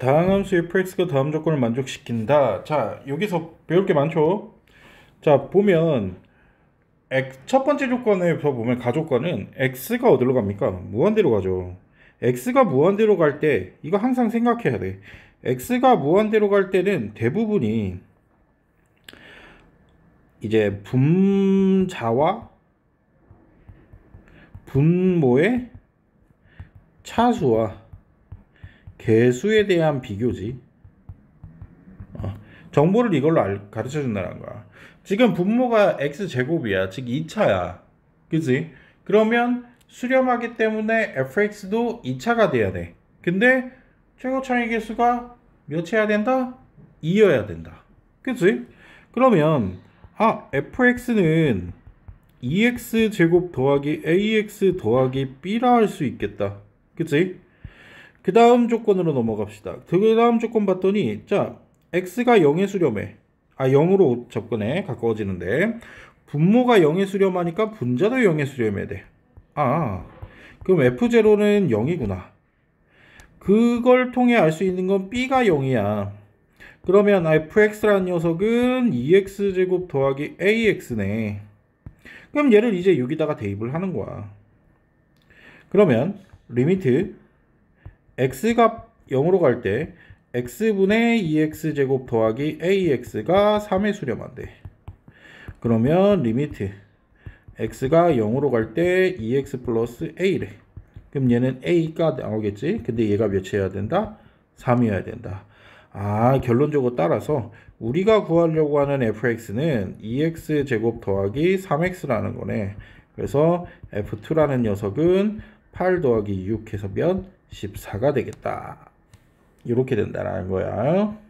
다항 함수의 프 fx가 다음 조건을 만족시킨다. 자, 여기서 배울 게 많죠? 자, 보면 첫 번째 조건에서 보면 가조건은 x가 어디로 갑니까? 무한대로 가죠. x가 무한대로 갈 때 이거 항상 생각해야 돼. x가 무한대로 갈 때는 대부분이 이제 분자와 분모의 차수와 개수에 대한 비교지. 어, 정보를 이걸로 알, 가르쳐 준다는 거야. 지금 분모가 x제곱이야. 즉 2차야. 그지? 그러면 수렴하기 때문에 fx도 2차가 돼야 돼. 근데 최고 차의 개수가 몇 해야 된다? 2여야 된다. 그치? 그러면 아 fx는 2x 제곱 더하기 ax 더하기 b라 할 수 있겠다. 그치? 그 다음 조건으로 넘어갑시다. 그 다음 조건 봤더니 자 x가 0의수렴에아 0으로 접근해 가까워지는데 분모가 0의 수렴하니까 분자도 0의 수렴해야 돼. 아 그럼 f0는 0이구나. 그걸 통해 알 수 있는 건 b가 0이야. 그러면 아, fx라는 녀석은 2x제곱 e 더하기 ax네. 그럼 얘를 이제 여기다가 대입을 하는 거야. 그러면 리미트 E x가 0으로 갈 때 x분의 2x제곱 더하기 ax가 3에 수렴한대. 그러면 리미트 x가 0으로 갈 때 2x e 플러스 a래. 그럼 얘는 a가 나오겠지? 근데 얘가 몇이어야 된다? 3이어야 된다. 아 결론적으로 따라서 우리가 구하려고 하는 fx는 2x e 제곱 더하기 3x라는 거네. 그래서 f2라는 녀석은 8 더하기 6 해서 몇? 14가 되겠다. 이렇게 된다라는 거야.